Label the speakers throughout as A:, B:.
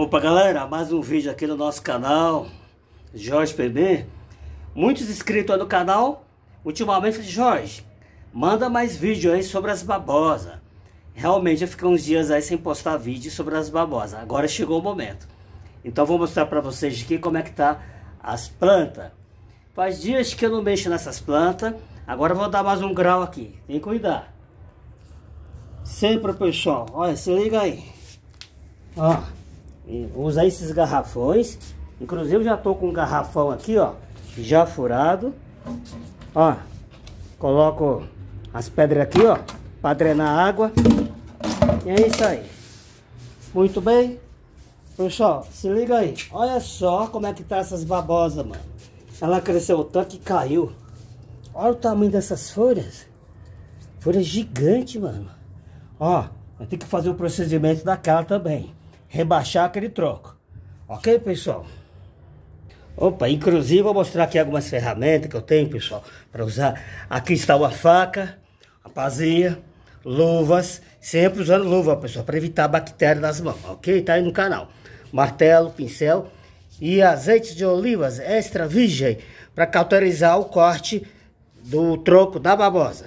A: Opa galera, mais um vídeo aqui no nosso canal Jorge PB Muitos inscritos aí no canal Ultimamente, Jorge Manda mais vídeo aí sobre as babosas Realmente eu fiquei uns dias aí sem postar vídeo sobre as babosas Agora chegou o momento Então vou mostrar pra vocês aqui como é que tá as plantas Faz dias que eu não mexo nessas plantas Agora vou dar mais um grau aqui Tem que cuidar Sempre pessoal, olha, se liga aí Ó usar esses garrafões. Inclusive já tô com um garrafão aqui, ó, já furado. Ó, coloco as pedras aqui, ó, para drenar água. E é isso aí. Muito bem. Pessoal, se liga aí. Olha só como é que tá essas babosas, mano. Ela cresceu tanto que caiu. Olha o tamanho dessas folhas. Folha gigante, mano. Ó, eu tenho que fazer o procedimento daquela também rebaixar aquele troco. Ok, pessoal? Opa, inclusive vou mostrar aqui algumas ferramentas que eu tenho, pessoal, para usar. Aqui está uma faca, a pazinha, luvas, sempre usando luva, pessoal, para evitar bactéria nas mãos, ok? Tá aí no canal. Martelo, pincel e azeite de olivas extra virgem para cauterizar o corte do troco da babosa.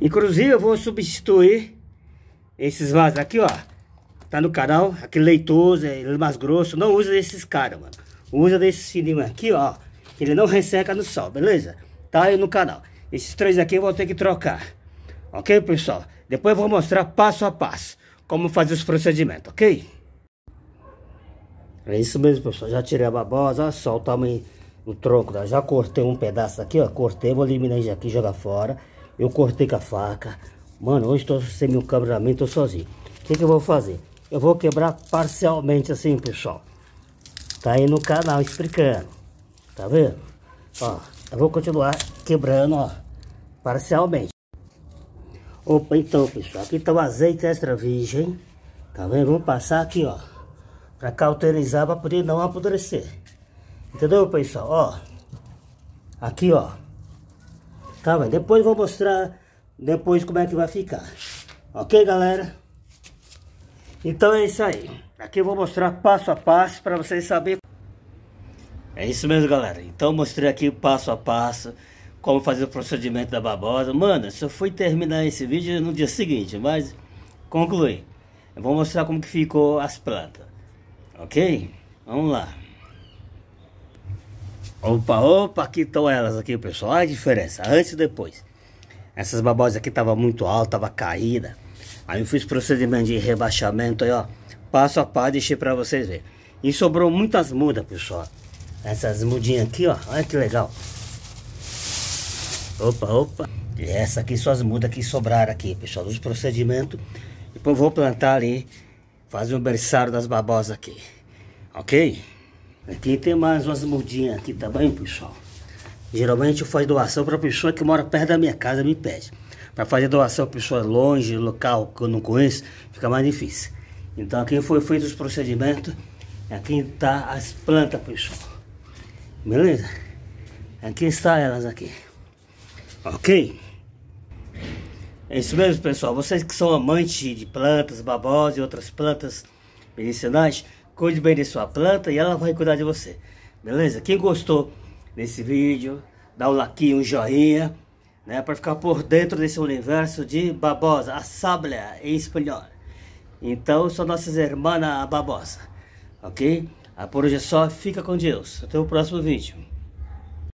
A: Inclusive eu vou substituir esses vasos aqui, ó, tá no canal, aquele leitoso, é, ele mais grosso, não usa desses caras, mano. Usa desse cinema aqui, ó, que ele não resseca no sol, beleza? Tá aí no canal. Esses três aqui eu vou ter que trocar, ok, pessoal? Depois eu vou mostrar passo a passo como fazer os procedimentos, ok? É isso mesmo, pessoal. Já tirei a babosa, olha só o tamanho do tronco. Né? Já cortei um pedaço aqui, ó. Cortei, vou eliminar isso aqui, jogar fora. Eu cortei com a faca. Mano, hoje estou sem meu cameraman, tô sozinho. O que, que eu vou fazer? eu vou quebrar parcialmente assim, pessoal. Tá aí no canal explicando. Tá vendo? Ó, eu vou continuar quebrando, ó, parcialmente. Opa, então, pessoal, aqui tá o azeite extra virgem. Tá vendo? Vamos passar aqui, ó. Pra cauterizar, pra poder não apodrecer. Entendeu, pessoal? Ó. Aqui, ó. Tá, vendo? Depois eu vou mostrar depois como é que vai ficar. Ok, galera? Então é isso aí. Aqui eu vou mostrar passo a passo para vocês saberem. É isso mesmo, galera. Então mostrei aqui passo a passo como fazer o procedimento da babosa. Mano, eu fui terminar esse vídeo no dia seguinte, mas concluí. Eu vou mostrar como que ficou as plantas. Ok? Vamos lá. Opa, opa, aqui estão elas aqui, pessoal. Olha a diferença, antes e depois. Essas babosas aqui estavam muito altas, estavam caída. Aí eu fiz procedimento de rebaixamento aí, ó. Passo a passo, deixei pra vocês verem. E sobrou muitas mudas, pessoal. Essas mudinhas aqui, ó. Olha que legal. Opa, opa. E essa aqui são as mudas que sobraram aqui, pessoal. Os procedimentos. Depois vou plantar ali. Fazer um berçário das babosas aqui. Ok? Aqui tem mais umas mudinhas aqui também, pessoal. Geralmente eu faço doação para pessoa que mora perto da minha casa me pede. Para fazer doação para pessoas longe, local que eu não conheço, fica mais difícil. Então aqui foi feito os procedimentos. Aqui está as plantas, pessoal. Beleza? Aqui está elas aqui. Ok? É isso mesmo, pessoal. Vocês que são amantes de plantas, babosas e outras plantas medicinais, cuide bem de sua planta e ela vai cuidar de você. Beleza? Quem gostou desse vídeo, dá um like, um joinha né, para ficar por dentro desse universo de Babosa, a Sabla em espanhol. Então, são nossas irmãs Babosa, ok? Por hoje é só, fica com Deus. Até o próximo vídeo.